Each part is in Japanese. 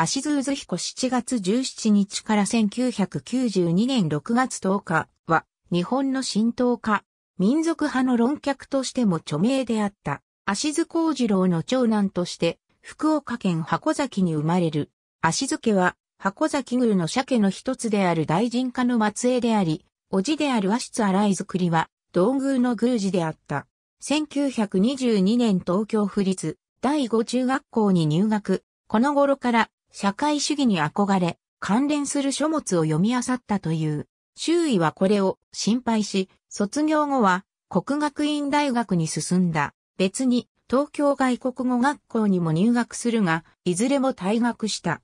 足津ヒ彦7月17日から1992年6月10日は、日本の浸透家、民族派の論客としても著名であった、足津幸次郎の長男として、福岡県箱崎に生まれる。足ズ家は、箱崎宮の鮭の一つである大臣家の末裔であり、叔父である足津荒井作りは、道宮の宮司であった。1922年東京府立第五中学校に入学。この頃から社会主義に憧れ、関連する書物を読み漁ったという。周囲はこれを心配し、卒業後は国学院大学に進んだ。別に東京外国語学校にも入学するが、いずれも退学した。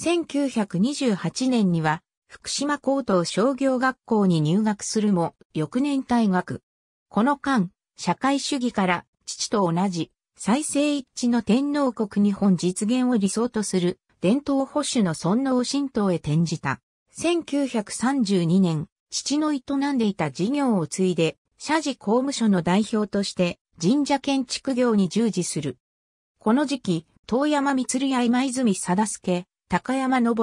1928年には福島高等商業学校に入学するも、翌年退学。この間、社会主義から父と同じ再生一致の天皇国日本実現を理想とする伝統保守の尊納神道へ転じた。1932年、父の営んでいた事業を継いで、社寺公務所の代表として神社建築業に従事する。この時期、遠山光や今泉貞助、高山昇、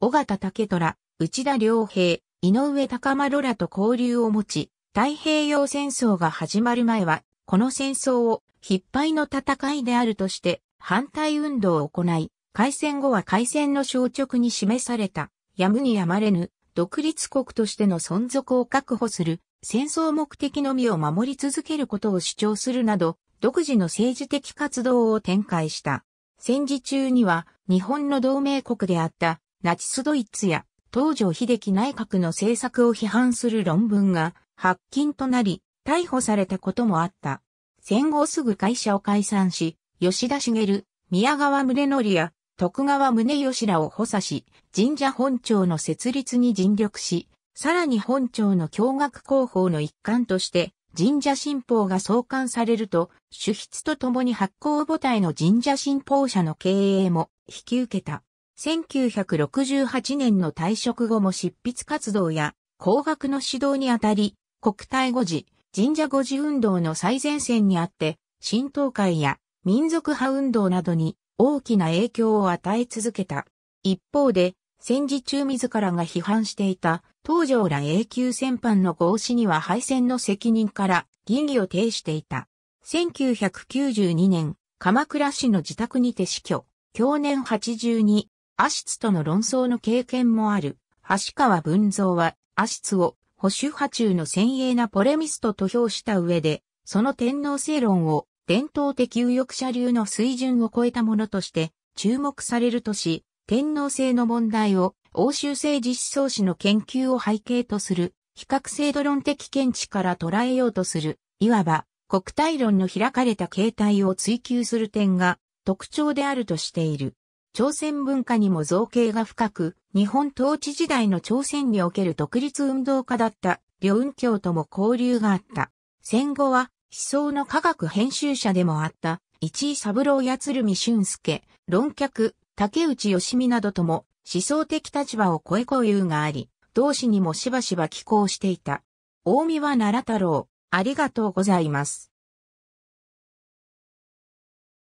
尾形武虎、内田良平、井上高丸らと交流を持ち、太平洋戦争が始まる前は、この戦争を、張敗の戦いであるとして、反対運動を行い、開戦後は開戦の消直に示された、やむにやまれぬ、独立国としての存続を確保する、戦争目的のみを守り続けることを主張するなど、独自の政治的活動を展開した。戦時中には、日本の同盟国であった、ナチスドイツや、東条秀樹内閣の政策を批判する論文が、発禁となり、逮捕されたこともあった。戦後すぐ会社を解散し、吉田茂、宮川宗則や徳川宗義らを補佐し、神社本庁の設立に尽力し、さらに本庁の教学広報の一環として、神社新報が創刊されると、主筆とともに発行母体の神社新報社の経営も引き受けた。1968年の退職後も執筆活動や工学の指導にあたり、国体五時、神社五時運動の最前線にあって、新東会や民族派運動などに大きな影響を与え続けた。一方で、戦時中自らが批判していた東条ら永久戦犯の合死には敗戦の責任から疑義を呈していた。1992年、鎌倉市の自宅にて死去。去年82、アシツとの論争の経験もある、橋川文造は、アシツを保守派中の先鋭なポレミストと評した上で、その天皇正論を伝統的右翼者流の水準を超えたものとして注目されるとし、天皇制の問題を欧州政治思想史の研究を背景とする、比較制度論的見地から捉えようとする、いわば国体論の開かれた形態を追求する点が特徴であるとしている。朝鮮文化にも造形が深く、日本統治時代の朝鮮における独立運動家だった、両運教とも交流があった。戦後は思想の科学編集者でもあった、市井三郎や鶴見俊介、論客、竹内義美などとも思想的立場を超え交有があり、同志にもしばしば寄稿していた。大見は奈良太郎、ありがとうございます。